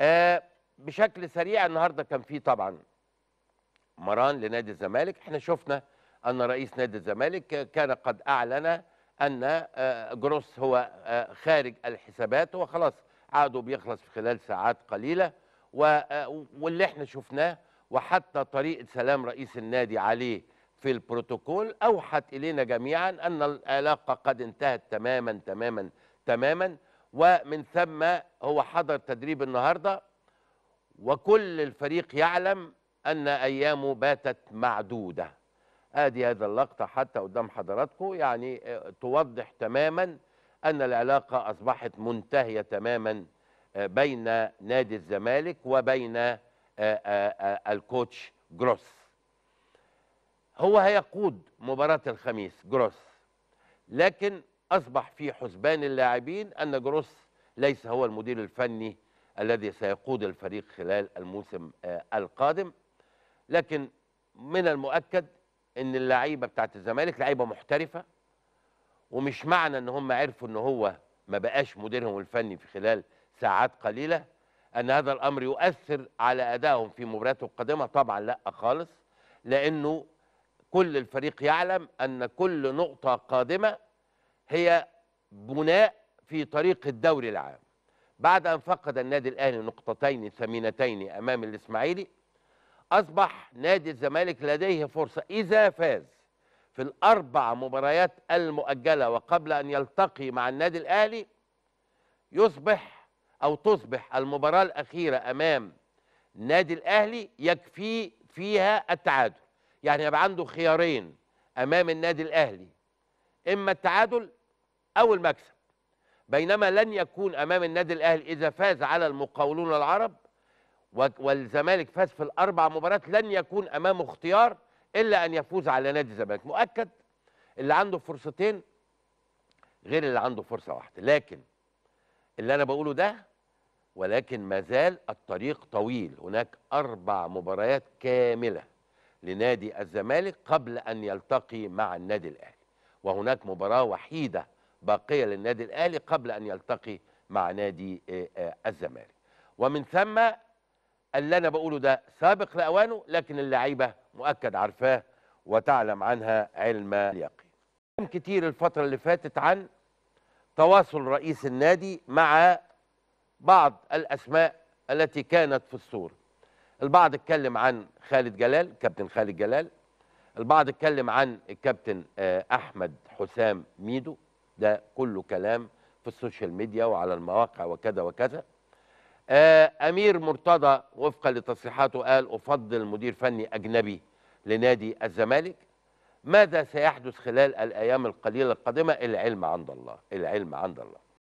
آه، بشكل سريع النهارده كان في طبعا مران لنادي الزمالك احنا شفنا ان رئيس نادي الزمالك كان قد اعلن ان آه، جروس هو آه، خارج الحسابات وخلاص عقده بيخلص في خلال ساعات قليله واللي احنا شفناه وحتى طريقه سلام رئيس النادي عليه في البروتوكول اوحت الينا جميعا ان العلاقه قد انتهت تماما تماما تماما ومن ثم هو حضر تدريب النهارده وكل الفريق يعلم ان ايامه باتت معدوده ادي هذا اللقطه حتى قدام حضراتكم يعني آه، توضح تماما ان العلاقه اصبحت منتهيه تماما آه، بين نادي الزمالك وبين آه، الكوتش جروس هو هيقود مباراة الخميس جروس لكن أصبح في حسبان اللاعبين أن جروس ليس هو المدير الفني الذي سيقود الفريق خلال الموسم آه، القادم لكن من المؤكد ان اللعيبه بتاعت الزمالك لعيبه محترفه ومش معنى ان هم عرفوا ان هو ما بقاش مديرهم الفني في خلال ساعات قليله ان هذا الامر يؤثر على ادائهم في مباراته القادمه طبعا لا خالص لانه كل الفريق يعلم ان كل نقطه قادمه هي بناء في طريق الدوري العام بعد أن فقد النادي الأهلي نقطتين ثمينتين أمام الإسماعيلي أصبح نادي الزمالك لديه فرصة إذا فاز في الأربع مباريات المؤجلة وقبل أن يلتقي مع النادي الأهلي يصبح أو تصبح المباراة الأخيرة أمام نادي الأهلي يكفي فيها التعادل يعني يبقى عنده خيارين أمام النادي الأهلي إما التعادل أو المكسب بينما لن يكون أمام النادي الأهلي إذا فاز على المقاولون العرب والزمالك فاز في الأربع مباريات لن يكون أمامه اختيار إلا أن يفوز على نادي الزمالك مؤكد اللي عنده فرصتين غير اللي عنده فرصة واحدة لكن اللي أنا بقوله ده ولكن ما زال الطريق طويل هناك أربع مباريات كاملة لنادي الزمالك قبل أن يلتقي مع النادي الأهلي وهناك مباراة وحيدة باقية للنادي الأهلي قبل أن يلتقي مع نادي آه، آه، الزمالك ومن ثم اللي أنا بقوله ده سابق لأوانه لكن اللعيبة مؤكد عارفاه وتعلم عنها علم اليقين كتير الفترة اللي فاتت عن تواصل رئيس النادي مع بعض الأسماء التي كانت في الصورة البعض اتكلم عن خالد جلال كابتن خالد جلال البعض اتكلم عن الكابتن آه، أحمد حسام ميدو ده كله كلام في السوشيال ميديا وعلى المواقع وكذا وكذا آه، امير مرتضى وفقا لتصريحاته قال افضل مدير فني اجنبي لنادي الزمالك ماذا سيحدث خلال الايام القليله القادمه العلم عند الله العلم عند الله